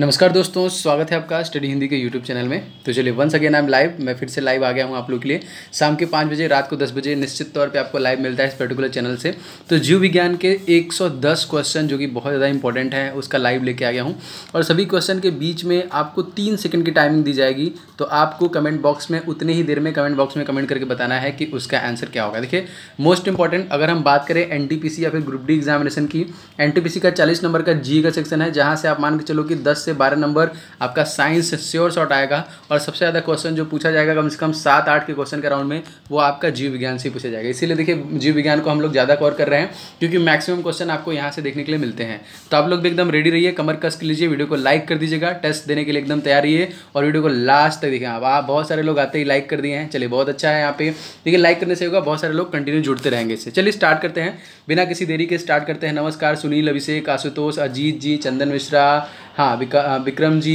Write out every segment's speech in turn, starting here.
नमस्कार दोस्तों स्वागत है आपका स्टडी हिंदी के यूट्यूब चैनल में तो चलिए once again I am live मैं फिर से लाइव आ गया हूँ आप लोग के लिए शाम के पाँच बजे रात को दस बजे निश्चित तौर पे आपको लाइव मिलता है इस पर्टिकुलर चैनल से तो जीव विज्ञान के 110 क्वेश्चन जो कि बहुत ज़्यादा इंपॉर्टेंट है उसका लाइव लेके आ गया हूँ और सभी क्वेश्चन के बीच में आपको तीन सेकेंड की टाइमिंग दी जाएगी तो आपको कमेंट बॉक्स में उतनी ही देर में कमेंट बॉक्स में कमेंट करके बताना है कि उसका आंसर क्या होगा देखिए मोस्ट इंपॉर्टेंट अगर हम बात करें एन या फिर ग्रुप डी एग्जामिनेशन की एन का चालीस नंबर का जी का सेक्शन है जहाँ से आप मान के चलो कि दस से बारह नंबर आपका साइंस श्योर शॉट आएगा और सबसे ज़्यादा क्वेश्चन जो पूछा जाएगा कम से कम सात आठ के क्वेश्चन के राउंड में वो आपका जीव विज्ञान से पूछा जाएगा इसीलिए देखिए जीव विज्ञान को हम लोग ज़्यादा कवर कर रहे हैं क्योंकि मैक्सिमम क्वेश्चन आपको यहाँ से देखने के लिए मिलते हैं तो आप लोग भी एकदम रेडी रहिए कमर कस के लीजिए वीडियो को लाइक कर दीजिएगा टेस्ट देने के लिए एकदम तैयार रहिए और वीडियो को लास्ट तक देखें आप बहुत सारे लोग आते ही लाइक कर दिए हैं चलिए बहुत अच्छा है यहाँ पे देखिए लाइक करने से होगा बहुत सारे लोग कंटिन्यू जुड़ते रहेंगे इससे चलिए स्टार्ट करते हैं बिना किसी देरी के स्टार्ट करते हैं नमस्कार सुनील अभिषेक आशुतोष अजीत जी चंदन मिश्रा हाँ विकास विक्रम जी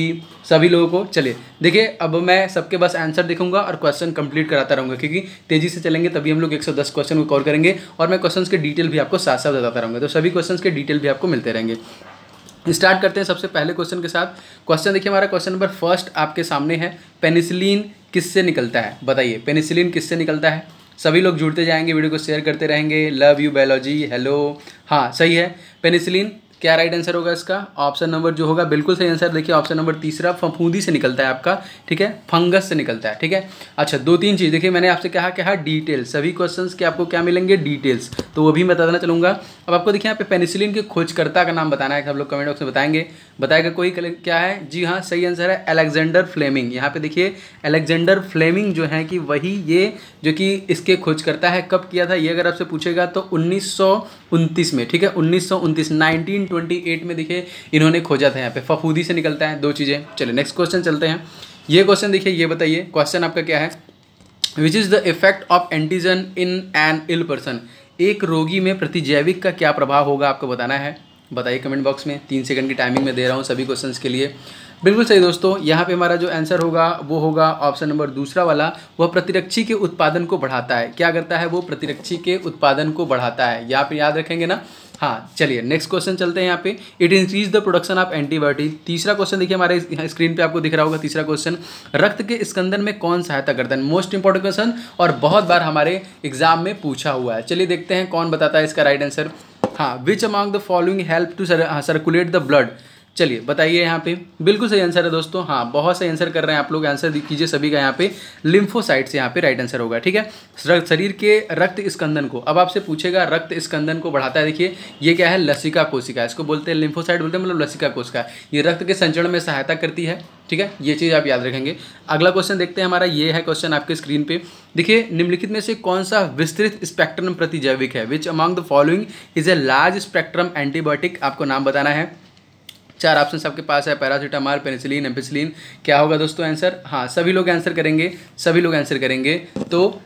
सभी लोगों को चलिए देखिए अब मैं सबके पास आंसर देखूंगा और क्वेश्चन कंप्लीट कराता रहूँगा क्योंकि तेज़ी से चलेंगे तभी हम लोग 110 क्वेश्चन को कवर करेंगे और मैं क्वेश्चंस के डिटेल भी आपको साथ साथ बताता रहूँगा तो सभी क्वेश्चंस के डिटेल भी आपको मिलते रहेंगे स्टार्ट करते हैं सबसे पहले क्वेश्चन के साथ क्वेश्चन देखिए हमारा क्वेश्चन नंबर फर्स्ट आपके सामने है पेनिसिलिन किससे निकलता है बताइए पेनिसिलिन किससे निकलता है सभी लोग जुड़ते जाएंगे वीडियो को शेयर करते रहेंगे लव यू बायोलॉजी हेलो हाँ सही है पेनिसिलिन क्या राइट आंसर होगा इसका ऑप्शन नंबर जो होगा बिल्कुल सही आंसर देखिए ऑप्शन नंबर तीसरा फफूंदी से निकलता है आपका ठीक है फंगस से निकलता है ठीक है अच्छा दो तीन चीज़ देखिए मैंने आपसे कहा क्या डिटेल्स सभी क्वेश्चन के आपको क्या मिलेंगे डिटेल्स तो वो भी मैं बताना चलूंगा अब आपको देखिए यहाँ पे पेनिसिलिन के खोजकर्ता का नाम बताना है आप लोग कमेंट बॉक्स में बताएंगे बताएगा कोई क्या है जी हाँ सही आंसर है अलेक्जेंडर फ्लेमिंग यहाँ पे देखिए अलेक्जेंडर फ्लेमिंग जो है कि वही ये जो कि इसके खोजकर्ता है कब किया था ये अगर आपसे पूछेगा तो उन्नीस में ठीक है उन्नीस सौ 1928 में देखिए इन्होंने खोजा था यहाँ पे फफूदी से निकलता है दो चीज़ें चलिए नेक्स्ट क्वेश्चन चलते हैं ये क्वेश्चन देखिए ये बताइए क्वेश्चन आपका क्या है which is the effect of antigen in an ill person एक रोगी में प्रतिजैविक का क्या प्रभाव होगा आपको बताना है बताइए कमेंट बॉक्स में तीन सेकंड की टाइमिंग में दे रहा हूँ सभी क्वेश्चंस के लिए बिल्कुल सही दोस्तों यहाँ पे हमारा जो आंसर होगा वो होगा ऑप्शन नंबर दूसरा वाला वह प्रतिरक्षी के उत्पादन को बढ़ाता है क्या करता है वो प्रतिरक्षी के उत्पादन को बढ़ाता है यहाँ पे याद रखेंगे ना हाँ चलिए नेक्स्ट क्वेश्चन चलते हैं यहाँ पे it increase the production of antibiotic तीसरा क्वेश्चन देखिए हमारे स्क्रीन पे आपको दिख रहा होगा तीसरा क्वेश्चन रक्त के स्कंदन में कौन सहायता करता है मोस्ट इंपॉर्टेंट क्वेश्चन और बहुत बार हमारे एग्जाम में पूछा हुआ है चलिए देखते हैं कौन बताता है इसका राइट आंसर हाँ which among the following help to circulate the blood चलिए बताइए यहाँ पे बिल्कुल सही आंसर है दोस्तों हाँ बहुत सही आंसर कर रहे हैं आप लोग आंसर कीजिए सभी का यहाँ पे लिम्फोसाइट्स यहाँ पे राइट आंसर होगा ठीक है शरीर के रक्त स्कंदन को अब आपसे पूछेगा रक्त स्कंदन को बढ़ाता है देखिए ये क्या है लसिका कोशिका इसको बोलते हैं लिम्फोसाइट बोलते हैं मतलब लसिका कोशिका ये रक्त के संचरण में सहायता करती है ठीक है ये चीज़ आप याद रखेंगे अगला क्वेश्चन देखते हैं हमारा ये है क्वेश्चन आपके स्क्रीन पर देखिए निम्नलिखित में से कौन सा विस्तृत स्पेक्ट्रम प्रतिजैविक है which among the following is a large spectrum antibiotic आपको नाम बताना है चार ऑप्शन सबके पास है पैरासीटामॉल पेनिसिलिन एम्पिसिलिन क्या होगा दोस्तों आंसर हाँ सभी लोग आंसर करेंगे सभी लोग आंसर करेंगे तो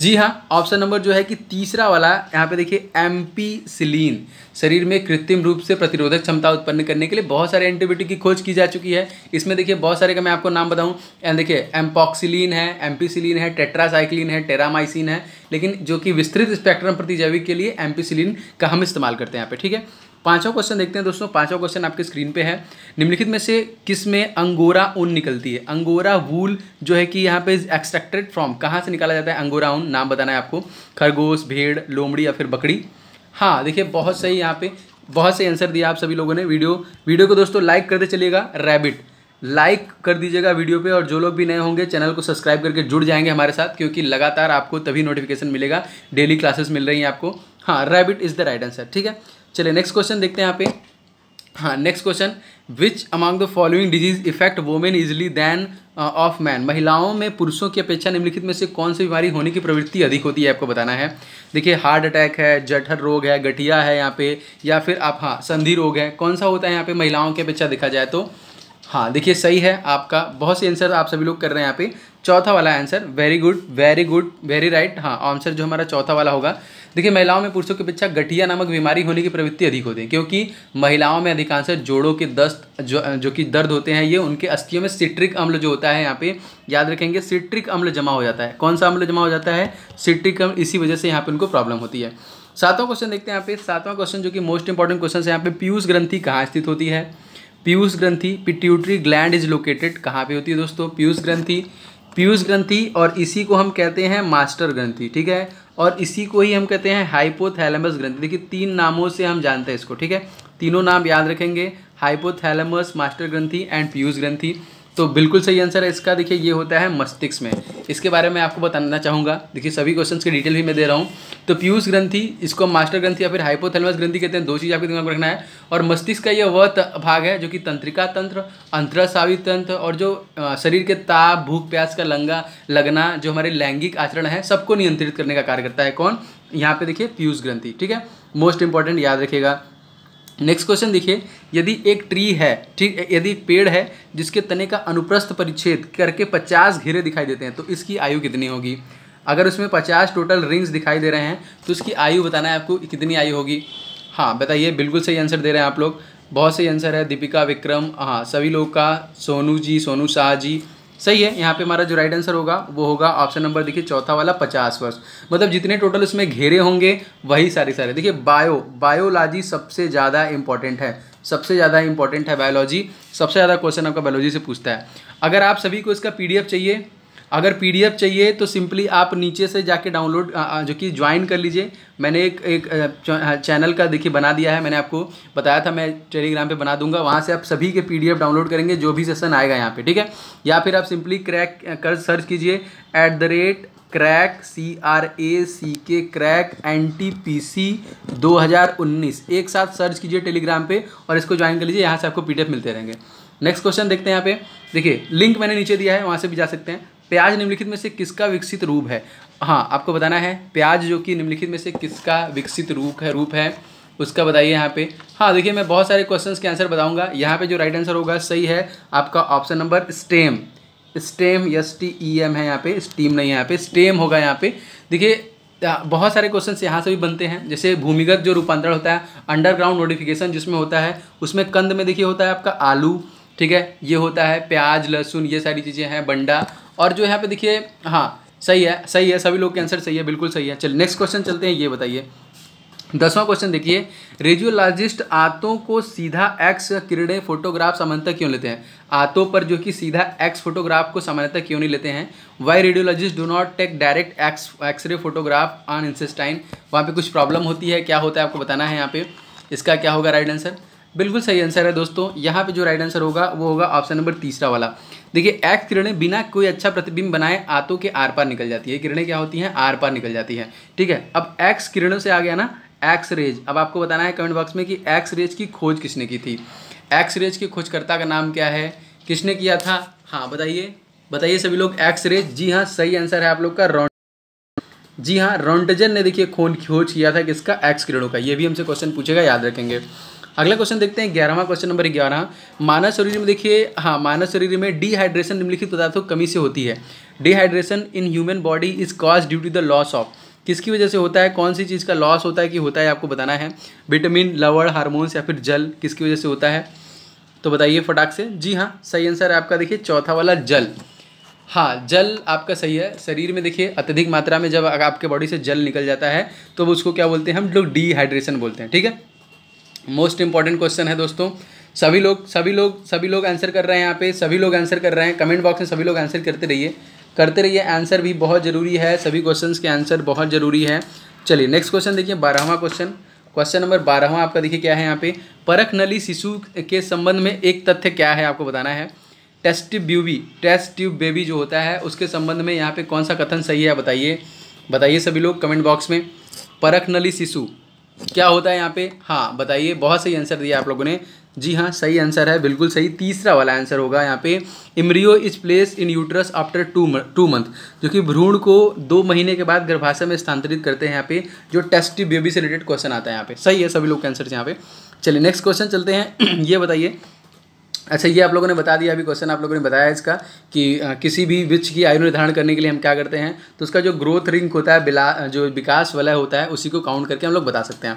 जी हाँ ऑप्शन नंबर जो है कि तीसरा वाला यहाँ पे देखिए एम्पीसिलीन शरीर में कृत्रिम रूप से प्रतिरोधक क्षमता उत्पन्न करने के लिए बहुत सारे एंटीबायोटिक की खोज की जा चुकी है इसमें देखिए बहुत सारे का मैं आपको नाम बताऊँ देखिए एम्पॉक्सिलीन है एम्पीसिलीन है टेट्रासाइक्लिन है टेरामाइसिन है लेकिन जो कि विस्तृत स्पेक्ट्रम प्रतिजैविक के लिए एम्पीसिलीन का हम इस्तेमाल करते हैं यहाँ पे ठीक है पांचवा क्वेश्चन देखते हैं दोस्तों पांचवा क्वेश्चन आपके स्क्रीन पे है निम्नलिखित में से किस में अंगोरा ऊन निकलती है अंगोरा वूल जो है कि यहाँ पे एक्सट्रैक्टेड फ्रॉम कहाँ से निकाला जाता है अंगोरा ऊन नाम बताना है आपको खरगोश भेड़ लोमड़ी या फिर बकड़ी हाँ देखिए बहुत सही यहाँ पे बहुत सही आंसर दिया आप सभी लोगों ने वीडियो वीडियो को दोस्तों लाइक करते चलिएगा रैबिट लाइक कर दीजिएगा वीडियो पे और जो लोग भी नए होंगे चैनल को सब्सक्राइब करके जुड़ जाएंगे हमारे साथ क्योंकि लगातार आपको तभी नोटिफिकेशन मिलेगा डेली क्लासेस मिल रही हैं आपको हाँ rabbit is the right answer ठीक है चलिए नेक्स्ट क्वेश्चन देखते हैं यहाँ पे हाँ next question which among the following disease affect women easily than of man महिलाओं में पुरुषों की अपेक्षा निम्नलिखित में से कौन सी बीमारी होने की प्रवृत्ति अधिक होती है आपको बताना है देखिए हार्ट अटैक है जठर रोग है गठिया है यहाँ पे या फिर आप हाँ संधि रोग है कौन सा होता है यहाँ पे महिलाओं की अपेक्षा देखा जाए तो हाँ देखिए सही है आपका बहुत से आंसर आप सभी लोग कर रहे हैं यहाँ पे चौथा वाला answer very good very good very right हाँ आंसर जो हमारा चौथा वाला होगा देखिए महिलाओं में पुरुषों के अपेक्षा गठिया नामक बीमारी होने की प्रवृत्ति अधिक होती है क्योंकि महिलाओं में अधिकांश जोड़ों के दस्त जो जो कि दर्द होते हैं ये उनके अस्थियों में सिट्रिक अम्ल जो होता है यहाँ पे याद रखेंगे सिट्रिक अम्ल जमा हो जाता है कौन सा अम्ल जमा हो जाता है सिट्रिक अम्ल इसी वजह से यहाँ पे उनको प्रॉब्लम होती है सातवां क्वेश्चन देखते हैं यहाँ पे सातवां क्वेश्चन जो कि मोस्ट इंपॉर्टेंट क्वेश्चन है यहाँ पे पीयूष ग्रंथि कहाँ स्थित होती है पीयूष ग्रंथि पिट्यूटरी ग्लैंड इज लोकेटेड कहाँ पे होती है दोस्तों पीयूष ग्रंथि पीयूष ग्रंथि और इसी को हम कहते हैं मास्टर ग्रंथि ठीक है और इसी को ही हम कहते हैं हाइपोथैलेमस ग्रंथि देखिए तीन नामों से हम जानते हैं इसको ठीक है तीनों नाम याद रखेंगे हाइपोथैलेमस मास्टर ग्रंथि एंड पीयूष ग्रंथि तो बिल्कुल सही आंसर है इसका देखिए ये होता है मस्तिष्क में इसके बारे में आपको बताना चाहूँगा देखिए सभी क्वेश्चंस की डिटेल भी मैं दे रहा हूँ तो पीयूष ग्रंथि इसको मास्टर ग्रंथि या फिर हाइपोथेलमस ग्रंथि कहते हैं दो चीज़ आपके दिमाग में रखना है और मस्तिष्क का यह वह भाग है जो कि तंत्रिका तंत्र अंतरसावी तंत्र और जो शरीर के ताप भूख प्यास का लंगा लगना जो हमारे लैंगिक आचरण है सबको नियंत्रित करने का कार्य करता है कौन यहाँ पे देखिए पीयूष ग्रंथि ठीक है मोस्ट इंपॉर्टेंट याद रखिएगा नेक्स्ट क्वेश्चन देखिए यदि एक ट्री है ठीक यदि एक पेड़ है जिसके तने का अनुप्रस्थ परिच्छेद करके पचास घेरे दिखाई देते हैं तो इसकी आयु कितनी होगी अगर उसमें पचास टोटल रिंग्स दिखाई दे रहे हैं तो उसकी आयु बताना है आपको कितनी आयु होगी हाँ बताइए बिल्कुल सही आंसर दे रहे हैं आप लोग बहुत सही आंसर है दीपिका विक्रम हाँ सभी लोग का सोनू जी सोनू शाह जी सही है यहाँ पे हमारा जो राइट आंसर होगा वो होगा ऑप्शन नंबर देखिए चौथा वाला पचास वर्ष मतलब जितने टोटल उसमें घेरे होंगे वही सारे सारे देखिए बायो बायोलॉजी सबसे ज़्यादा इंपॉर्टेंट है सबसे ज़्यादा इंपॉर्टेंट है बायोलॉजी सबसे ज़्यादा क्वेश्चन आपका बायोलॉजी से पूछता है अगर आप सभी को इसका पी चाहिए अगर पी चाहिए तो सिंपली आप नीचे से जाके डाउनलोड जो कि ज्वाइन कर लीजिए मैंने एक एक चैनल का देखिए बना दिया है मैंने आपको बताया था मैं टेलीग्राम पे बना दूंगा वहाँ से आप सभी के पी डाउनलोड करेंगे जो भी सेशन आएगा यहाँ पे ठीक है या फिर आप सिंपली क्रैक कर सर्च कीजिए at the rate crack C R A C के crack N T P C दो हज़ार उन्नीस एक साथ सर्च कीजिए टेलीग्राम पे और इसको ज्वाइन कर लीजिए यहाँ से आपको पी मिलते रहेंगे नेक्स्ट क्वेश्चन देखते हैं यहाँ पे देखिए लिंक मैंने नीचे दिया है वहाँ से भी जा सकते हैं प्याज निम्नलिखित में से किसका विकसित रूप है हाँ आपको बताना है प्याज जो कि निम्नलिखित में से किसका विकसित रूप है रूप है उसका बताइए यहाँ पे हाँ देखिए मैं बहुत सारे क्वेश्चंस के आंसर बताऊंगा यहाँ पे जो राइट आंसर होगा सही है आपका option number stem stem S T E M है यहाँ पे स्टीम नहीं है यहाँ पे स्टेम होगा यहाँ पे देखिए बहुत सारे क्वेश्चन यहाँ से भी बनते हैं जैसे भूमिगत जो रूपांतरण होता है अंडरग्राउंड नोटिफिकेशन जिसमें होता है उसमें कंद में देखिए होता है आपका आलू ठीक है ये होता है प्याज लहसुन ये सारी चीज़ें हैं बंडा और जो यहाँ पे देखिए हाँ सही है सही है सभी लोग के आंसर सही है बिल्कुल सही है चलिए नेक्स्ट क्वेश्चन चलते हैं ये बताइए दसवां क्वेश्चन देखिए रेडियोलॉजिस्ट आतों को सीधा एक्स किरणे फोटोग्राफ सामान्यता क्यों लेते हैं आंतों पर जो कि सीधा एक्स फोटोग्राफ को सामान्यता क्यों नहीं लेते हैं why radiologist do not take direct X X ray photograph on intestine वहाँ पे कुछ प्रॉब्लम होती है क्या होता है आपको बताना है यहाँ पे इसका क्या होगा राइट आंसर बिल्कुल सही आंसर है दोस्तों यहाँ पे जो राइट आंसर होगा वो होगा ऑप्शन नंबर तीसरा वाला देखिए एक्स किरणें बिना कोई अच्छा प्रतिबिंब बनाए आतों के आर पार निकल जाती है किरणें क्या होती हैं आर पार निकल जाती हैं ठीक है अब एक्स किरणों से आ गया ना एक्स रेज अब आपको बताना है कमेंट बॉक्स में कि एक्स रेज की खोज किसने की थी एक्स रेज के खोजकर्ता का नाम क्या है किसने किया था हाँ बताइए बताइए सभी लोग एक्स रेज जी हाँ सही आंसर है आप लोग का रॉन्ट जी हाँ रॉन्टजन ने देखिए खोज किया था किसका एक्स किरणों का ये भी हमसे क्वेश्चन पूछेगा याद रखेंगे अगला क्वेश्चन देखते हैं ग्यारहवा क्वेश्चन नंबर ग्यारह मानव शरीर में देखिए हाँ मानव शरीर में डिहाइड्रेशन निम्नलिखित पदार्थों की कमी से होती है dehydration in human body is cause due to the loss of किसकी वजह से होता है कौन सी चीज़ का लॉस होता है कि होता है आपको बताना है विटामिन लवड़ हार्मोन्स या फिर जल किसकी वजह से होता है तो बताइए फटाक से जी हाँ सही आंसर है आपका देखिए चौथा वाला जल हाँ जल आपका सही है शरीर में देखिए अत्यधिक मात्रा में जब आपके बॉडी से जल निकल जाता है तो उसको क्या बोलते हैं हम लोग डिहाइड्रेशन बोलते हैं ठीक है मोस्ट इंपॉर्टेंट क्वेश्चन है दोस्तों सभी लोग सभी लोग सभी लोग आंसर कर रहे हैं यहाँ पे सभी लोग आंसर कर रहे हैं कमेंट बॉक्स में सभी लोग आंसर करते रहिए करते रहिए आंसर भी बहुत ज़रूरी है सभी क्वेश्चन के आंसर बहुत ज़रूरी है चलिए नेक्स्ट क्वेश्चन देखिए बारहवा क्वेश्चन क्वेश्चन नंबर बारहवा आपका देखिए क्या है यहाँ पे परख नली शिशु के संबंध में एक तथ्य क्या है आपको बताना है टेस्ट ब्यूबी टेस्ट ट्यूब बेबी जो होता है उसके संबंध में यहाँ पे कौन सा कथन सही है बताइए बताइए सभी लोग कमेंट बॉक्स में परख नली शिशु क्या होता है यहाँ पे हाँ बताइए बहुत सही आंसर दिया आप लोगों ने जी हाँ सही आंसर है बिल्कुल सही तीसरा वाला आंसर होगा यहाँ पे embryo is place in uterus after two two month जो कि भ्रूण को दो महीने के बाद गर्भाशय में स्थानांतरित करते हैं यहाँ पे जो टेस्ट बेबी से रिलेटेड क्वेश्चन आता है यहाँ पे सही है सभी लोग के आंसर यहाँ पे चलिए नेक्स्ट क्वेश्चन चलते हैं ये बताइए अच्छा ये आप लोगों ने बता दिया अभी क्वेश्चन आप लोगों ने बताया इसका कि आ, किसी भी वृक्ष की आयु निर्धारण करने के लिए हम क्या करते हैं तो उसका जो ग्रोथ रिंक होता है बिला जो विकास वलय होता है उसी को काउंट करके हम लोग बता सकते हैं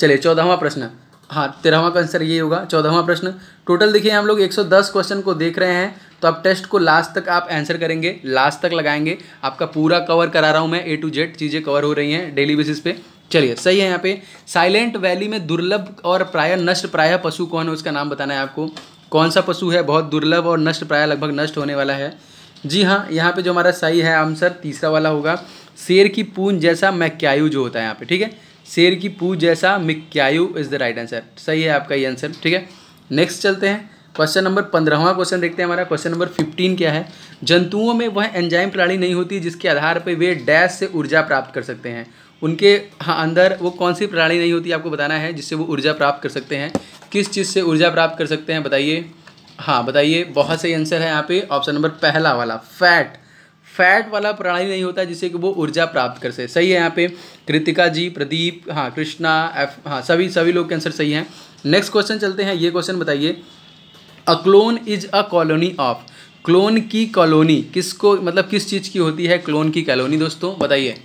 चलिए चौदहवा प्रश्न हाँ तेरहवा का आंसर ये होगा चौदहवा प्रश्न टोटल देखिए हम लोग 110 क्वेश्चन को देख रहे हैं तो आप टेस्ट को लास्ट तक आप आंसर करेंगे लास्ट तक लगाएंगे आपका पूरा कवर करा रहा हूँ मैं ए टू जेड चीज़ें कवर हो रही हैं डेली बेसिस पे चलिए सही है यहाँ पे साइलेंट वैली में दुर्लभ और प्रायः नष्ट प्राय पशु कौन है उसका नाम बताना है आपको कौन सा पशु है बहुत दुर्लभ और नष्ट प्राय लगभग नष्ट होने वाला है जी हाँ यहाँ पे जो हमारा सही है आंसर तीसरा वाला होगा शेर की पूंज जैसा मैक्यायु जो होता है यहाँ पे ठीक है शेर की पूंज जैसा मिक्यायु इज़ द राइट आंसर सही है आपका ये आंसर ठीक है नेक्स्ट चलते हैं क्वेश्चन नंबर पंद्रहवा क्वेश्चन देखते हैं हमारा क्वेश्चन नंबर फिफ्टीन क्या है जंतुओं में वह एंजाइम प्रणाली नहीं होती जिसके आधार पर वे डैश से ऊर्जा प्राप्त कर सकते हैं उनके हाँ, अंदर वो कौन सी प्रणाली नहीं होती आपको बताना है जिससे वो ऊर्जा प्राप्त कर सकते हैं किस चीज़ से ऊर्जा प्राप्त कर सकते हैं बताइए हाँ बताइए बहुत सही आंसर है यहाँ पे ऑप्शन नंबर पहला वाला फैट फैट वाला प्रणाली नहीं होता जिससे कि वो ऊर्जा प्राप्त कर सके सही है यहाँ पे कृतिका जी प्रदीप हाँ कृष्णा एफ हाँ सभी सभी लोग के आंसर सही हैं नेक्स्ट क्वेश्चन चलते हैं ये क्वेश्चन बताइए a clone is a colony of clone की कॉलोनी किसको मतलब किस चीज़ की होती है क्लोन की कॉलोनी दोस्तों बताइए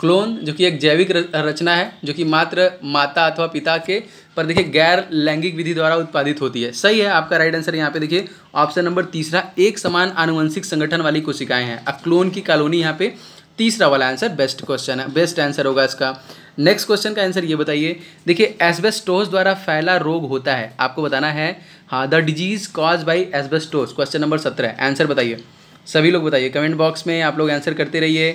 क्लोन जो कि एक जैविक रचना है जो कि मात्र माता अथवा पिता के पर देखिए गैर लैंगिक विधि द्वारा उत्पादित होती है सही है आपका राइट आंसर यहाँ पे देखिए ऑप्शन नंबर तीसरा एक समान आनुवंशिक संगठन वाली कोशिकाएं हैं अब क्लोन की कॉलोनी यहाँ पे तीसरा वाला आंसर बेस्ट क्वेश्चन है बेस्ट आंसर होगा इसका नेक्स्ट क्वेश्चन का आंसर ये बताइए देखिए एसबेस्टोस द्वारा फैला रोग होता है आपको बताना है हाँ the disease cause by asbestos question number सत्रह आंसर बताइए सभी लोग बताइए कमेंट बॉक्स में आप लोग आंसर करते रहिए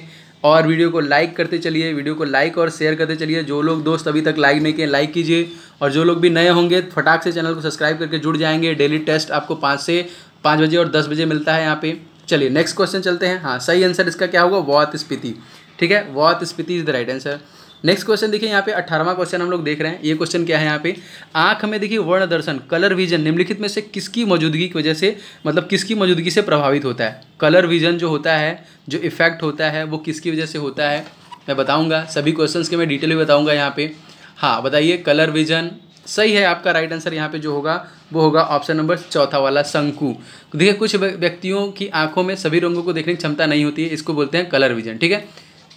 और वीडियो को लाइक करते चलिए वीडियो को लाइक और शेयर करते चलिए जो लोग दोस्त अभी तक लाइक नहीं किए लाइक कीजिए और जो लोग भी नए होंगे फटाक से चैनल को सब्सक्राइब करके जुड़ जाएंगे डेली टेस्ट आपको पाँच से पाँच बजे और दस बजे मिलता है यहाँ पे चलिए नेक्स्ट क्वेश्चन चलते हैं हाँ सही आंसर इसका क्या होगा वॉत स्पीति ठीक है वॉत स्पीति is the right answer next question देखिए यहाँ पे अठारहवा क्वेश्चन हम लोग देख रहे हैं ये क्वेश्चन क्या है यहाँ पे आंख में देखिए वर्ण दर्शन कलर विजन निम्नलिखित में से किसकी मौजूदगी की वजह से मतलब किसकी मौजूदगी से प्रभावित होता है कलर विजन जो होता है जो इफेक्ट होता है वो किसकी वजह से होता है मैं बताऊँगा सभी क्वेश्चन के मैं डिटेल में बताऊँगा यहाँ पे हाँ बताइए कलर विजन सही है आपका राइट आंसर यहाँ पे जो होगा वो होगा ऑप्शन नंबर चौथा वाला शंकु देखिए कुछ व्यक्तियों की आंखों में सभी रंगों को देखने की क्षमता नहीं होती है इसको बोलते हैं कलर विजन ठीक है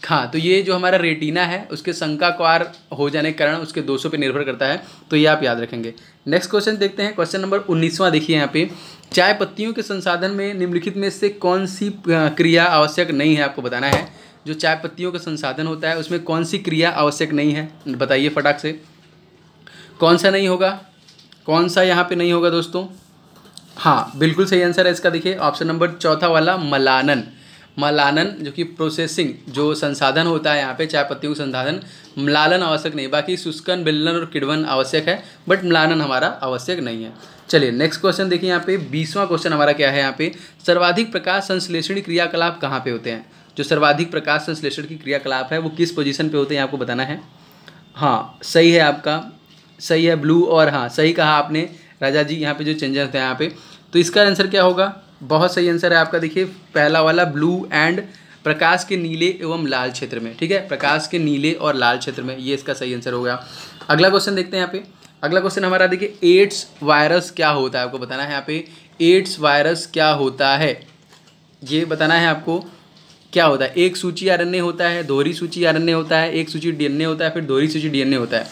हाँ तो ये जो हमारा रेटिना है उसके शंकाकार हो जाने के कारण उसके दोषों पे निर्भर करता है तो ये आप याद रखेंगे नेक्स्ट क्वेश्चन देखते हैं क्वेश्चन नंबर उन्नीसवां देखिए यहाँ पे चाय पत्तियों के संसाधन में निम्नलिखित में से कौन सी क्रिया आवश्यक नहीं है आपको बताना है जो चाय पत्तियों का संसाधन होता है उसमें कौन सी क्रिया आवश्यक नहीं है बताइए फटाक से कौन सा नहीं होगा कौन सा यहाँ पे नहीं होगा दोस्तों हाँ बिल्कुल सही आंसर है इसका देखिए ऑप्शन नंबर चौथा वाला मलानन मलानन जो कि प्रोसेसिंग जो संसाधन होता है यहाँ पे चाय पत्तियों का संसाधन मलालन आवश्यक नहीं बाकी शुष्कन बिल्लन और किडवन आवश्यक है बट मलानन हमारा आवश्यक नहीं है चलिए नेक्स्ट क्वेश्चन देखिए यहाँ पे बीसवां क्वेश्चन हमारा क्या है यहाँ पे सर्वाधिक प्रकाश संश्लेषण क्रियाकलाप कहाँ पे होते हैं जो सर्वाधिक प्रकाश संश्लेषण की क्रियाकलाप है वो किस पोजिशन पर होते हैं आपको बताना है हाँ सही है आपका सही है ब्लू और हाँ सही कहा आपने राजा जी यहाँ पे जो चेंजेस थे यहाँ पे तो इसका आंसर क्या होगा बहुत सही आंसर है आपका देखिए पहला वाला ब्लू एंड प्रकाश के नीले एवं लाल क्षेत्र में ठीक है प्रकाश के नीले और लाल क्षेत्र में ये इसका सही आंसर हो गया अगला क्वेश्चन देखते हैं यहाँ पे अगला क्वेश्चन हमारा देखिए एड्स वायरस क्या होता है आपको बताना है यहाँ पे एड्स वायरस क्या होता है ये बताना है आपको क्या होता है एक सूची आर होता है दोहरी सूची आर होता है एक सूची डीएनए होता है फिर दोहरी सूची डीएनए होता है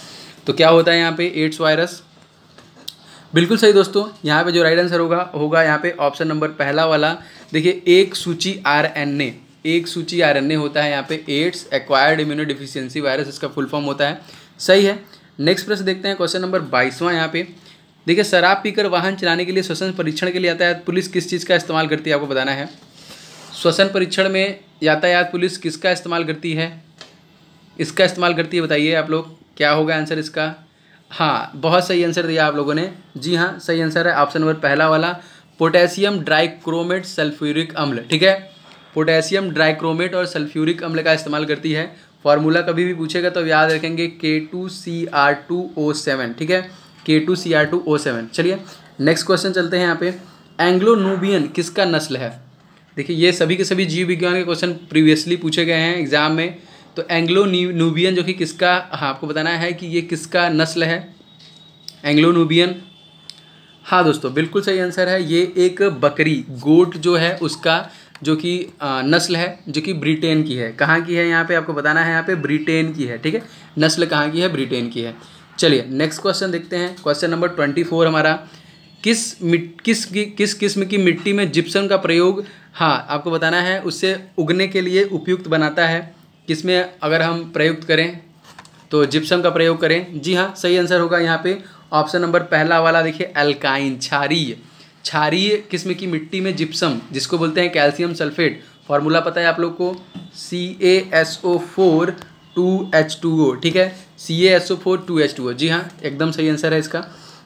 तो क्या होता है यहाँ पे एड्स वायरस बिल्कुल सही दोस्तों यहाँ पे जो राइट आंसर होगा होगा यहाँ पे ऑप्शन नंबर पहला वाला देखिए एक सूची आर एन ए एक सूची आर एन ए होता है यहाँ पे AIDS acquired immuno deficiency virus इसका फुल फॉर्म होता है सही है नेक्स्ट प्रश्न देखते हैं क्वेश्चन नंबर बाईसवां यहाँ पे देखिए शराब पीकर वाहन चलाने के लिए श्वसन परीक्षण के लिए यातायात पुलिस किस चीज़ का इस्तेमाल करती है आपको बताना है श्वसन परीक्षण में यातायात पुलिस किसका इस्तेमाल करती है इसका इस्तेमाल करती है बताइए आप लोग क्या होगा आंसर इसका हाँ बहुत सही आंसर दिया आप लोगों ने जी हाँ सही आंसर है ऑप्शन नंबर पहला वाला पोटेशियम ड्राइक्रोमेट सल्फ्यूरिक अम्ल ठीक है पोटेशियम ड्राइक्रोमेट और सल्फ्यूरिक अम्ल का इस्तेमाल करती है फार्मूला कभी भी पूछेगा तो याद रखेंगे K two C R two O seven ठीक है K two C R two O seven चलिए नेक्स्ट क्वेश्चन चलते हैं यहाँ पे एंग्लो नूबियन किसका नस्ल है देखिए ये सभी के सभी जीव विज्ञान के क्वेश्चन प्रीवियसली पूछे गए हैं एग्जाम में तो एंग्लो नूबियन जो कि किसका हाँ आपको बताना है कि ये किसका नस्ल है एंग्लो नूबियन हाँ दोस्तों बिल्कुल सही आंसर है ये एक बकरी गोट जो है उसका जो कि नस्ल है जो कि ब्रिटेन की है कहाँ की है यहाँ पे आपको बताना है यहाँ पे ब्रिटेन की है ठीक है नस्ल कहाँ की है ब्रिटेन की है चलिए नेक्स्ट क्वेश्चन देखते हैं क्वेश्चन नंबर ट्वेंटी फोर हमारा किस मिट किस किस किस्म की मिट्टी में जिप्सम का प्रयोग हाँ आपको बताना है उससे उगने के लिए उपयुक्त बनाता है किस में अगर हम प्रयुक्त करें तो जिप्सम का प्रयोग करें जी हाँ सही आंसर होगा यहाँ पे ऑप्शन नंबर पहला वाला देखिए अल्काइन क्षारीय क्षारीय किस्म की मिट्टी में जिप्सम जिसको बोलते हैं कैल्शियम सल्फेट फार्मूला पता है आप लोग को C A S O four two H two O ठीक है C A S O four two H two O जी हाँ एकदम सही आंसर है इसका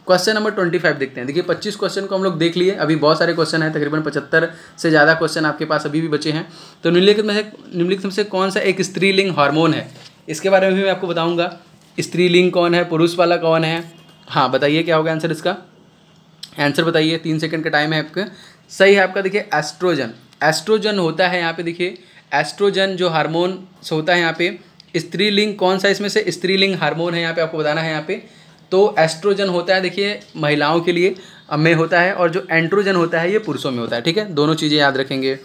क्वेश्चन नंबर ट्वेंटी फाइव देखते हैं देखिए पच्चीस क्वेश्चन को हम लोग देख लिए अभी बहुत सारे क्वेश्चन हैं तकरीबन पचहत्तर से ज़्यादा क्वेश्चन आपके पास अभी भी बचे हैं तो निम्नलिखित में से निम्नलिखित में से कौन सा एक स्त्रीलिंग हार्मोन है इसके बारे में भी मैं आपको बताऊँगा स्त्रीलिंग कौन है पुरुष वाला कौन है हाँ बताइए क्या होगा आंसर इसका आंसर बताइए तीन सेकंड का टाइम है आपका सही है आपका देखिए एस्ट्रोजन एस्ट्रोजन होता है यहाँ पे देखिए एस्ट्रोजन जो हार्मोन होता है यहाँ पे स्त्रीलिंग कौन सा इसमें से स्त्रीलिंग हार्मोन है यहाँ पे आपको बताना है यहाँ पे तो एस्ट्रोजन होता है देखिए महिलाओं के लिए में होता है और जो एंट्रोजन होता है ये पुरुषों में होता है ठीक है दोनों चीज़ें याद रखेंगे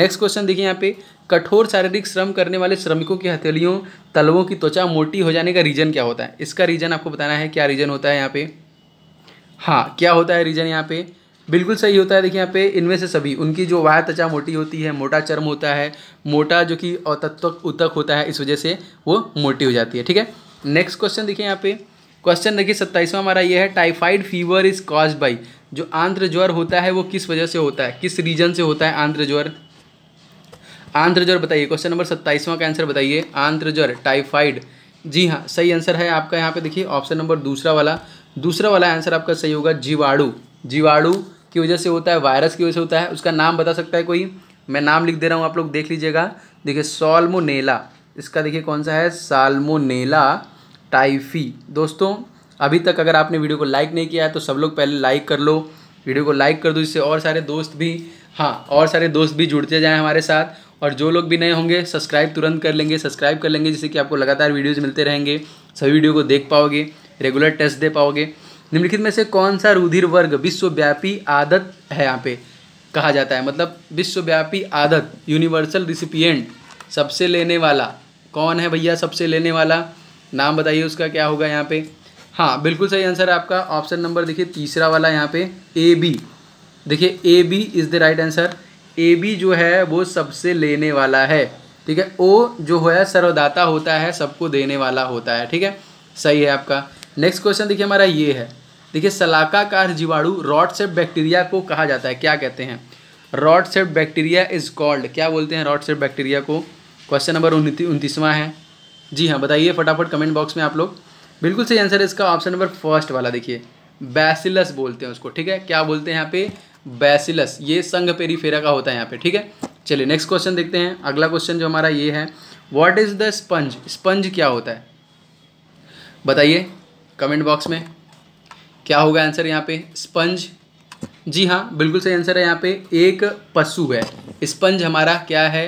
नेक्स्ट क्वेश्चन देखिए यहाँ पे कठोर शारीरिक श्रम करने वाले श्रमिकों की हथेलियों तलवों की त्वचा मोटी हो जाने का रीज़न क्या होता है इसका रीज़न आपको बताना है क्या रीज़न होता है यहाँ पे हाँ क्या होता है रीज़न यहाँ पे बिल्कुल सही होता है देखिए यहाँ पे इनमें से सभी उनकी जो वाह त्वचा मोटी होती है मोटा चर्म होता है मोटा जो कि औतत्व उतक होता है इस वजह से वो मोटी हो जाती है ठीक है नेक्स्ट क्वेश्चन देखिए यहाँ पे क्वेश्चन देखिए सत्ताईसवा हमारा ये है typhoid fever is cause by जो आंध्र ज्वर होता है वो किस वजह से होता है किस रीजन से होता है आंध्र ज्वर आंध्र ज्वर बताइए क्वेश्चन नंबर सत्ताईसवां का आंसर बताइए आंध्र ज्वर टाइफाइड जी हाँ सही आंसर है आपका यहाँ पे देखिए ऑप्शन नंबर दूसरा वाला दूसरा वाला आंसर आपका सही होगा जीवाणु जीवाणु की वजह से होता है वायरस की वजह से होता है उसका नाम बता सकता है कोई मैं नाम लिख दे रहा हूँ आप लोग देख लीजिएगा देखिए सोलमोनेला इसका देखिए कौन सा है सालमोनेला टाइफी दोस्तों अभी तक अगर आपने वीडियो को लाइक नहीं किया है तो सब लोग पहले लाइक कर लो वीडियो को लाइक कर दो इससे और सारे दोस्त भी हाँ और सारे दोस्त भी जुड़ते जाएँ हमारे साथ और जो लोग भी नए होंगे सब्सक्राइब तुरंत कर लेंगे सब्सक्राइब कर लेंगे जिससे कि आपको लगातार वीडियोज़ मिलते रहेंगे सभी वीडियो को देख पाओगे रेगुलर टेस्ट दे पाओगे निम्नलिखित में से कौन सा रुधिर वर्ग विश्वव्यापी आदत है यहाँ पे कहा जाता है मतलब विश्वव्यापी आदत यूनिवर्सल रिसिपियंट सबसे लेने वाला कौन है भैया सबसे लेने वाला नाम बताइए उसका क्या होगा यहाँ पे हाँ बिल्कुल सही आंसर है आपका ऑप्शन नंबर देखिए तीसरा वाला यहाँ पे ए बी देखिए A B is the right answer A B जो है वो सबसे लेने वाला है ठीक है ओ जो है सर्वदाता होता है सबको देने वाला होता है ठीक है सही है आपका नेक्स्ट क्वेश्चन देखिए हमारा ये है देखिए सलाकाकार जीवाणु रॉड सेप बैक्टीरिया को कहा जाता है क्या कहते हैं rod shape bacteria is called क्या बोलते हैं रॉड सेप बैक्टीरिया को क्वेश्चन नंबर उनतीसवां है जी हाँ बताइए फटाफट कमेंट बॉक्स में आप लोग बिल्कुल सही आंसर है इसका ऑप्शन नंबर फर्स्ट वाला देखिए बैसिलस बोलते हैं उसको ठीक है क्या बोलते हैं यहाँ पे बैसिलस ये संघ पेरीफेरा का होता है यहाँ पे ठीक है चलिए नेक्स्ट क्वेश्चन देखते हैं अगला क्वेश्चन जो हमारा ये है what is the sponge sponge क्या होता है बताइए कमेंट बॉक्स में क्या होगा आंसर यहाँ पे स्पंज जी हाँ बिल्कुल सही आंसर है यहाँ पे एक पशु है स्पंज हमारा क्या है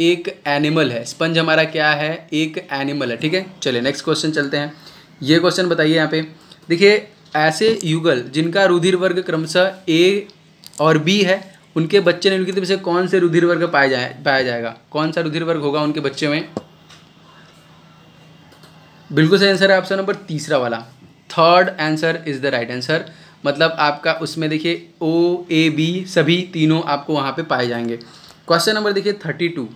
एक एनिमल है स्पंज हमारा क्या है एक एनिमल है ठीक है चलिए नेक्स्ट क्वेश्चन चलते हैं ये क्वेश्चन बताइए यहाँ पे देखिए ऐसे युगल जिनका रुधिर वर्ग क्रमशः ए और बी है उनके बच्चे ने उनकी तरफ से कौन से रुधिर वर्ग पाया जाए पाया जाएगा कौन सा रुधिर वर्ग होगा उनके बच्चे में बिल्कुल सही आंसर है ऑप्शन नंबर तीसरा वाला third answer is the right answer मतलब आपका उसमें देखिए ओ ए बी सभी तीनों आपको वहाँ पे पाए जाएंगे क्वेश्चन नंबर देखिए थर्टी टू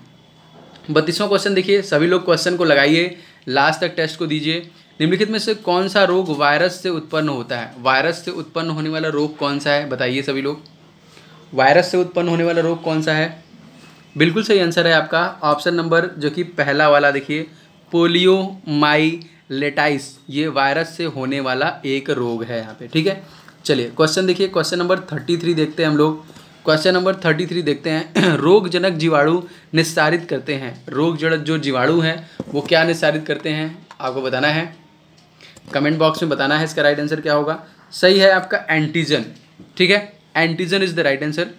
बत्तीसवां क्वेश्चन देखिए सभी लोग क्वेश्चन को लगाइए लास्ट तक टेस्ट को दीजिए निम्नलिखित में से कौन सा रोग वायरस से उत्पन्न होता है वायरस से उत्पन्न होने वाला रोग कौन सा है बताइए सभी लोग वायरस से उत्पन्न होने वाला रोग कौन सा है बिल्कुल सही आंसर है आपका ऑप्शन नंबर जो कि पहला वाला देखिए पोलियो माई लेटाइस ये वायरस से होने वाला एक रोग है यहाँ पे ठीक है चलिए क्वेश्चन देखिए क्वेश्चन नंबर थर्टी थ्री देखते हैं हम लोग क्वेश्चन नंबर थर्टी थ्री देखते हैं रोगजनक जीवाणु निस्सारित करते हैं रोगजनक जो जीवाणु हैं वो क्या निस्सारित करते हैं आपको बताना है कमेंट बॉक्स में बताना है इसका राइट आंसर क्या होगा सही है आपका एंटीजन ठीक है antigen is the right answer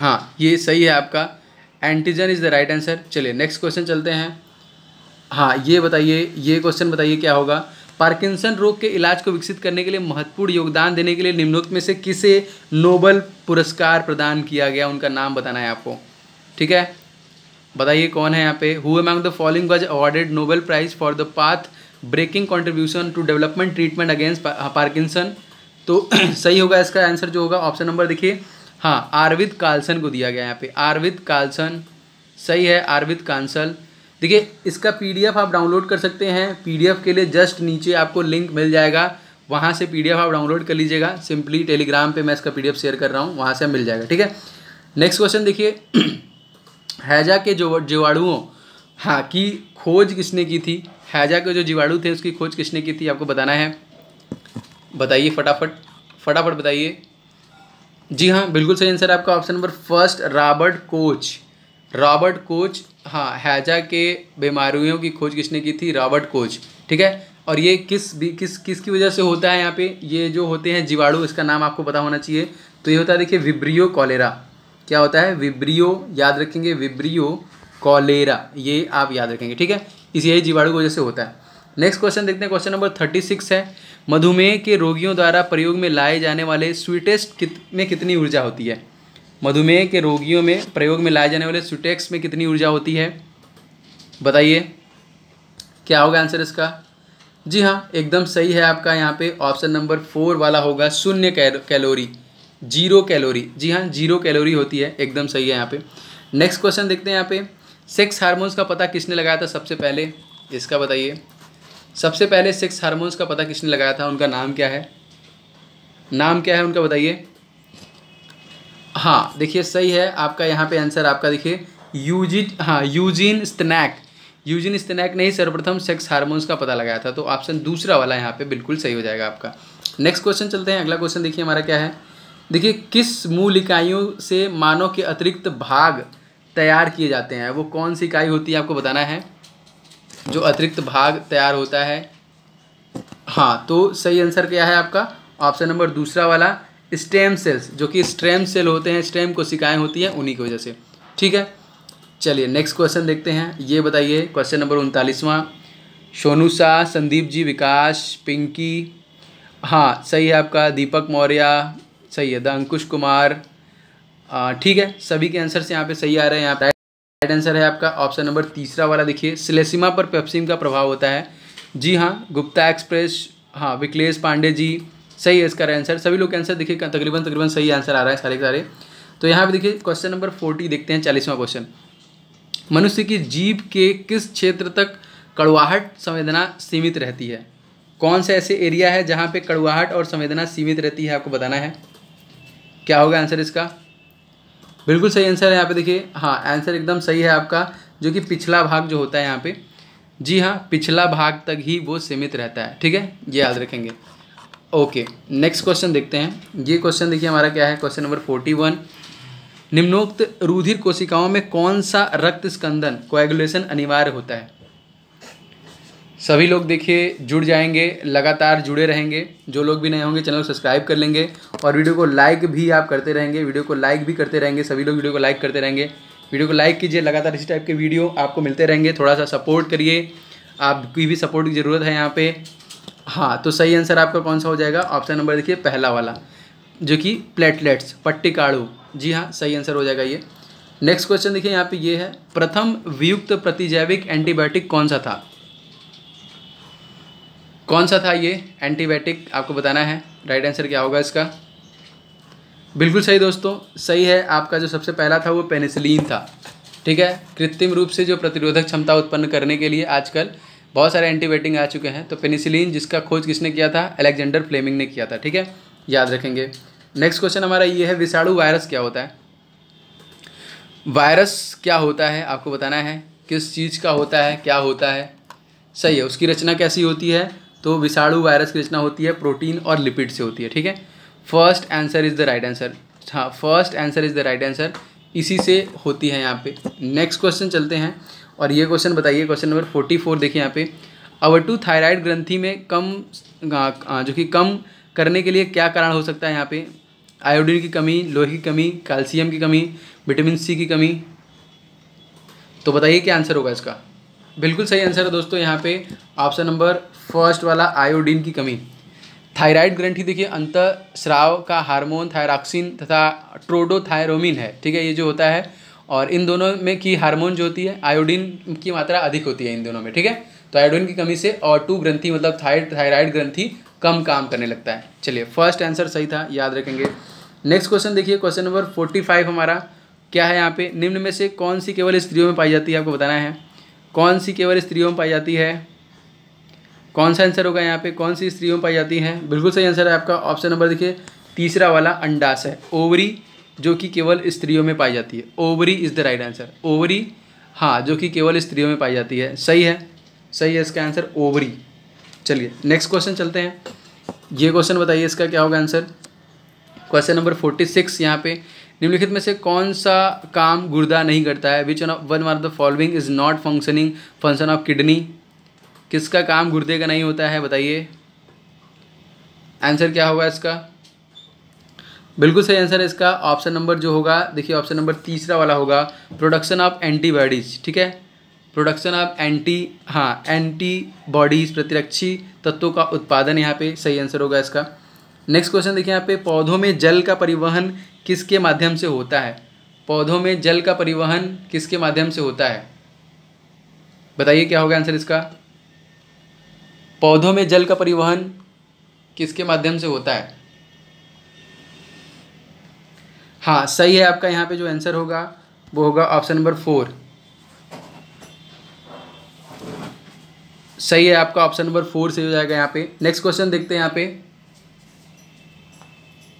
हाँ ये सही है आपका antigen is the right answer चलिए नेक्स्ट क्वेश्चन चलते हैं हाँ ये बताइए ये क्वेश्चन बताइए क्या होगा पार्किंसन रोग के इलाज को विकसित करने के लिए महत्वपूर्ण योगदान देने के लिए निम्नोक्त में से किसे नोबल पुरस्कार प्रदान किया गया उनका नाम बताना है आपको ठीक है बताइए कौन है यहाँ पे who among the following was awarded Nobel prize for the path breaking contribution to development treatment against Parkinson तो सही होगा इसका आंसर जो होगा ऑप्शन नंबर देखिए हाँ आरविद कालसन को दिया गया यहाँ पे आरविद कालसन सही है आरविद कांसल देखिए इसका पीडीएफ आप डाउनलोड कर सकते हैं पीडीएफ के लिए जस्ट नीचे आपको लिंक मिल जाएगा वहाँ से पीडीएफ आप डाउनलोड कर लीजिएगा सिंपली टेलीग्राम पे मैं इसका पीडीएफ शेयर कर रहा हूँ वहाँ से मिल जाएगा ठीक है नेक्स्ट क्वेश्चन देखिए हैजा के जो जीवाणुओं हाँ की खोज किसने की थी हैजा के जो जीवाणु थे उसकी खोज किसने की थी आपको बताना है बताइए फटाफट फटाफट बताइए जी हाँ बिल्कुल सही आंसर आपका option number first Robert Koch Robert Koch हाँ हैजा के बीमारियों की खोज किसने की थी रॉबर्ट कोच ठीक है और ये किस भी किस किस की वजह से होता है यहाँ पे ये जो होते हैं जीवाणु इसका नाम आपको पता होना चाहिए तो ये होता है देखिए विब्रियो कॉलेरा क्या होता है विब्रियो याद रखेंगे विब्रियो कॉलेरा ये आप याद रखेंगे ठीक है इस यही जीवाणु की वजह से होता है नेक्स्ट क्वेश्चन देखते हैं क्वेश्चन नंबर थर्टी सिक्स है मधुमेह के रोगियों द्वारा प्रयोग में लाए जाने वाले स्वीटेस्ट कित में कितनी ऊर्जा होती है मधुमेह के रोगियों में प्रयोग में लाए जाने वाले सुटेक्स में कितनी ऊर्जा होती है बताइए क्या होगा आंसर इसका जी हाँ एकदम सही है आपका यहाँ पे ऑप्शन नंबर फोर वाला होगा शून्य कैलोरी जीरो कैलोरी जी हाँ जीरो कैलोरी होती है एकदम सही है यहाँ पे नेक्स्ट क्वेश्चन देखते हैं यहाँ पे सेक्स हार्मोन्स का पता किसने लगाया था सबसे पहले इसका बताइए सबसे पहले सेक्स हार्मोन्स का पता किसने लगाया था उनका नाम क्या है नाम क्या है उनका बताइए हाँ देखिए सही है आपका यहाँ पे आंसर आपका देखिए यूजिन हाँ यूजिन स्नैक यूजिन स्नैक ने ही सर्वप्रथम सेक्स हार्मोन्स का पता लगाया था तो ऑप्शन दूसरा वाला यहाँ पे बिल्कुल सही हो जाएगा आपका नेक्स्ट क्वेश्चन चलते हैं अगला क्वेश्चन देखिए हमारा क्या है देखिए किस मूल इकाइयों से मानव के अतिरिक्त भाग तैयार किए जाते हैं वो कौन सी इकाई होती है आपको बताना है जो अतिरिक्त भाग तैयार होता है हाँ तो सही आंसर क्या है आपका ऑप्शन नंबर दूसरा वाला स्टेम सेल्स जो कि स्टेम सेल होते हैं स्टेम को शिकाएँ होती हैं उन्हीं की वजह से ठीक है चलिए नेक्स्ट क्वेश्चन देखते हैं ये बताइए क्वेश्चन नंबर उनतालीसवां सोनू शाह संदीप जी विकास पिंकी हाँ सही है आपका दीपक मौर्य सही है द अंकुश कुमार ठीक है सभी के आंसर्स यहाँ पे सही आ रहे हैं यहाँ राइट आंसर है आपका ऑप्शन नंबर तीसरा वाला देखिए सिलेसिमा पर पेप्सिन का प्रभाव होता है जी हाँ गुप्ता एक्सप्रेस हाँ विकलेश पांडे जी सही है इसका आंसर सभी लोग आंसर देखिए तकरीबन तकरीबन सही आंसर आ रहा है सारे के सारे तो यहाँ पे देखिए क्वेश्चन नंबर फोर्टी देखते हैं चालीसवां क्वेश्चन मनुष्य की जीभ के किस क्षेत्र तक कड़वाहट संवेदना सीमित रहती है कौन सा ऐसे एरिया है जहाँ पे कड़वाहट और संवेदना सीमित रहती है आपको बताना है क्या होगा आंसर इसका बिल्कुल सही आंसर है यहाँ पे देखिए हाँ आंसर एकदम सही है आपका जो कि पिछला भाग जो होता है यहाँ पे जी हाँ पिछला भाग तक ही वो सीमित रहता है ठीक है ये याद रखेंगे ओके नेक्स्ट क्वेश्चन देखते हैं ये क्वेश्चन देखिए हमारा क्या है क्वेश्चन नंबर फोर्टी वन निम्नोक्त रुधिर कोशिकाओं में कौन सा रक्त स्कंदन कोएगुलेशन अनिवार्य होता है सभी लोग देखिए जुड़ जाएंगे लगातार जुड़े रहेंगे जो लोग भी नए होंगे चैनल को सब्सक्राइब कर लेंगे और वीडियो को लाइक भी आप करते रहेंगे वीडियो को लाइक भी करते रहेंगे सभी लोग वीडियो को लाइक करते रहेंगे वीडियो को लाइक कीजिए लगातार इसी टाइप के वीडियो आपको मिलते रहेंगे थोड़ा सा सपोर्ट करिए आपकी भी सपोर्ट की ज़रूरत है यहाँ पे हाँ तो सही आंसर आपका कौन सा हो जाएगा ऑप्शन नंबर देखिए पहला वाला जो कि प्लेटलेट्स पट्टी काड़ू जी हाँ सही आंसर हो जाएगा ये नेक्स्ट क्वेश्चन देखिए यहाँ पे ये है प्रथम वियुक्त प्रतिजैविक एंटीबायोटिक कौन सा था कौन सा था ये एंटीबायोटिक आपको बताना है राइट आंसर क्या होगा इसका बिल्कुल सही दोस्तों सही है आपका जो सबसे पहला था वो पेनिसिलिन था ठीक है कृत्रिम रूप से जो प्रतिरोधक क्षमता उत्पन्न करने के लिए आजकल बहुत सारे एंटीबायोटिक आ चुके हैं तो पेनिसिलिन जिसका खोज किसने किया था अलेक्जेंडर फ्लेमिंग ने किया था ठीक है याद रखेंगे नेक्स्ट क्वेश्चन हमारा ये है विषाणु वायरस क्या होता है वायरस क्या होता है आपको बताना है किस चीज़ का होता है क्या होता है सही है उसकी रचना कैसी होती है तो विषाणु वायरस की रचना होती है प्रोटीन और लिपिड से होती है ठीक है first answer is the right answer हाँ first answer is the right answer इसी से होती है यहाँ पे नेक्स्ट क्वेश्चन चलते हैं और ये क्वेश्चन बताइए क्वेश्चन नंबर फोर्टी फोर देखिए यहाँ पे अवटू थायराइड ग्रंथि में कम हाँ, हाँ, जो कि कम करने के लिए क्या कारण हो सकता है यहाँ पे आयोडीन की कमी लोहे की कमी कैल्शियम की कमी विटामिन सी की कमी तो बताइए क्या आंसर होगा इसका बिल्कुल सही आंसर है दोस्तों यहाँ पे ऑप्शन नंबर फर्स्ट वाला आयोडीन की कमी थायराइड ग्रंथि देखिए अंत स्राव का हार्मोन थायराक्सिन तथा ट्रोडोथायरोमिन है ठीक है ये जो होता है और इन दोनों में की हार्मोन जो होती है आयोडीन की मात्रा अधिक होती है इन दोनों में ठीक है तो आयोडीन की कमी से और टू ग्रंथि मतलब थायड थायराइड ग्रंथि कम काम करने लगता है चलिए फर्स्ट आंसर सही था याद रखेंगे नेक्स्ट क्वेश्चन देखिए क्वेश्चन नंबर फोर्टी फाइव हमारा क्या है यहाँ पे निम्न में से कौन सी केवल स्त्रियों में पाई जाती है आपको बताना है कौन सी केवल स्त्रियों में पाई जाती है कौन सा आंसर होगा यहाँ पे कौन सी स्त्रियों में पाई जाती है बिल्कुल सही आंसर है आपका ऑप्शन नंबर देखिए तीसरा वाला अंडाश है ओवरी जो कि केवल स्त्रियों में पाई जाती है ovary is the right answer ovary हाँ जो कि केवल स्त्रियों में पाई जाती है सही है सही है इसका आंसर ओवरी चलिए नेक्स्ट क्वेश्चन चलते हैं ये क्वेश्चन बताइए इसका क्या होगा answer question number forty six यहाँ पे निम्नलिखित में से कौन सा काम गुर्दा नहीं करता है which one are the following is not functioning function of kidney किसका काम गुर्दे का नहीं होता है बताइए आंसर क्या होगा इसका बिल्कुल सही आंसर है इसका ऑप्शन नंबर जो होगा देखिए ऑप्शन नंबर तीसरा वाला होगा प्रोडक्शन ऑफ एंटीबॉडीज ठीक है प्रोडक्शन ऑफ एंटी हाँ एंटीबॉडीज प्रतिरक्षी तत्वों का उत्पादन यहाँ पे सही आंसर होगा इसका नेक्स्ट क्वेश्चन देखिए यहाँ पे पौधों में जल का परिवहन किसके माध्यम से होता है पौधों में जल का परिवहन किसके माध्यम से होता है बताइए क्या होगा आंसर इसका पौधों में जल का परिवहन किसके माध्यम से होता है हाँ सही है आपका यहाँ पे जो आंसर होगा वो होगा ऑप्शन नंबर फोर सही है आपका ऑप्शन नंबर फोर सही हो जाएगा यहाँ पे नेक्स्ट क्वेश्चन देखते हैं यहाँ पे